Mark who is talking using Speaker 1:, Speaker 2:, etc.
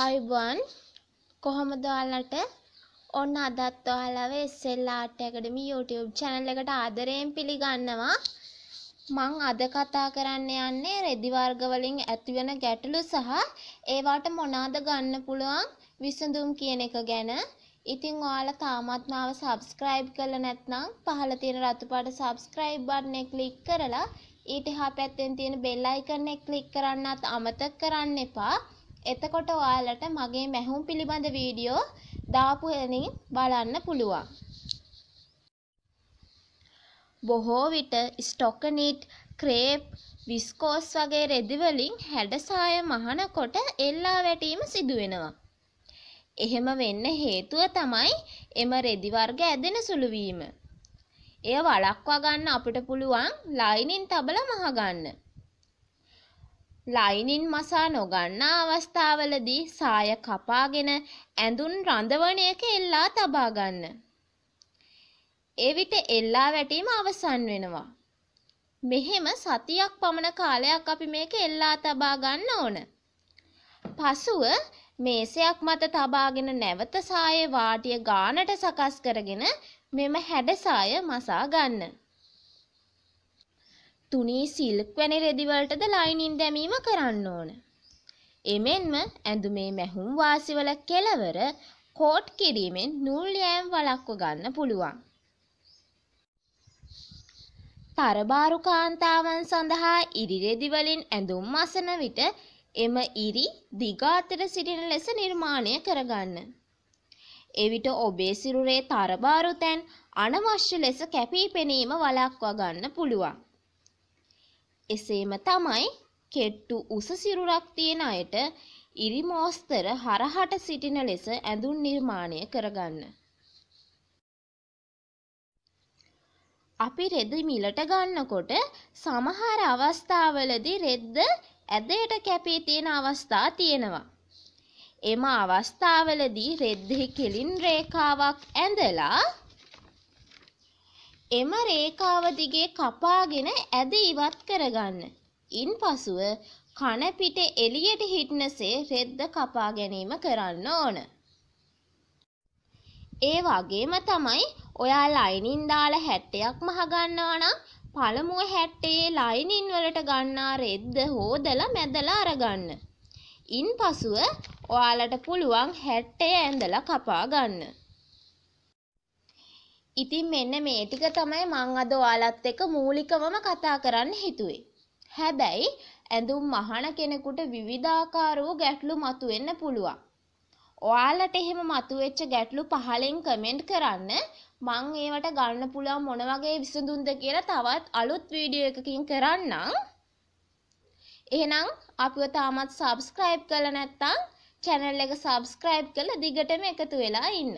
Speaker 1: අයිබන් කොහොමද ඔයාලට ඔන්න අදත් ඔයාලව SL Art Academy YouTube channel එකට ආදරයෙන් පිළිගන්නවා මං අද කතා කරන්න යන්නේ රෙදි වර්ග වලින් ඇතිවන ගැටලු සහ ඒවට මොනවාද ගන්න පුළුවන් විසඳුම් කියන එක ගැන ඉතින් ඔයාලා තාමත් මාව subscribe කරලා නැත්නම් පහළ තියෙන රතු පාට subscribe button එක click කරලා ඊට එහා පැත්තෙන් තියෙන bell icon එක click කරන්නත් අමතක කරන්න එපා එතකොට ඔයාලට මගේ මැහුම් පිළිබඳ වීඩියෝ දාපු එනින් බලන්න පුළුවන්. බොහෝ විට ස්ටොකනීට්, ක්‍රේප්, විස්කෝස් වගේ රෙදි වලින් හැඩසාය මහනකොට එල්ලා වැටීම සිදු වෙනවා. එහෙම වෙන්න හේතුව තමයි එම රෙදි වර්ග ඇදෙන සුළු වීම. එය වළක්වා ගන්න අපිට පුළුවන් ලයිනින් තබලා මහ ගන්න. ලයිනින් මසා නොගන්නා අවස්ථාවලදී සාය කපාගෙන ඇඳුන් රඳවණයක එල්ලා තබා ගන්න. එවිට එල්ලා වැටීම අවසන් වෙනවා. මෙහෙම සතියක් පමණ කාලයක් අපි මේක එල්ලා තබා ගන්න ඕන. පසුව මේසයක් මත තබාගෙන නැවත සායේ වාටිය ගානට සකස් කරගෙන මෙම හැඩ සාය මසා ගන්න. තුනී සිල්ක් වැනි රෙදිවලටද ලයිනින් දැමීම කරන්න ඕන. එමෙන්ම ඇඳුමේ මැහුම් වාසිවල කෙලවර කෝට් කිරීමෙන් නූල් යෑම් වළක්ව ගන්න පුළුවන්. තරබාරු කාන්තාවන් සඳහා ඉරි රෙදි වලින් ඇඳුම් අසන විට එම ඉරි දිගාතර සිටින ලෙස නිර්මාණය කරගන්න. එවිට ඔබේ සිරුරේ තරබාරු තැන් අනවශ්‍ය ලෙස කැපී පෙනීම වළක්වා ගන්න පුළුවන්. එසේම තමයි කෙට්ටු උස සිරුරක් තියෙන අයට ඉරිමෝස්තර හරහට සිටින ලෙස ඇඳුම් නිර්මාණය කරගන්න. අපි රෙදි මිලට ගන්නකොට සමහර අවස්ථාවලදී රෙද්ද ඇදයට කැපී තියෙන අවස්ථා තියෙනවා. එම අවස්ථාවලදී රෙද්දෙහි කෙලින් රේඛාවක් ඇඳලා එම රේඛාව දිගේ කපාගෙන ඇද ඉවත් කරගන්න. ඉන්පසුව කන පිට එළියට හිටනසේ රෙද්ද කපා ගැනීම කරන්න ඕන. ඒ වගේම තමයි ඔයා ලයිනින් දාලා හැට්ටයක් මහ ගන්නවා නම් පළමුව හැට්ටේ ලයිනින් වලට ගන්නා රෙද්ද හොදලා මැදලා අරගන්න. ඉන්පසුව ඔයාලට පුළුවන් හැට්ටේ ඇඳලා කපා ගන්න. ඉතින් මෙන්න මේ ටික තමයි මං අද ඔයාලත් එක්ක මූලිකවම කතා කරන්න හිතුවේ. හැබැයි ඇඳුම් අහන කෙනෙකුට විවිධාකාර වූ ගැටලු මතුවෙන්න පුළුවන්. ඔයාලට එහෙම මතුවෙච්ච ගැටලු පහලෙන් කමෙන්ට් කරන්න මං ඒවට ගන්න පුළුවන් මොන වගේ විසඳුම්ද කියලා තවත් අලුත් වීඩියෝ එකකින් කරන්නම්. එහෙනම් අපිව තාමත් subscribe කරලා නැත්නම් channel එක subscribe කරලා දිගටම එකතු වෙලා ඉන්න.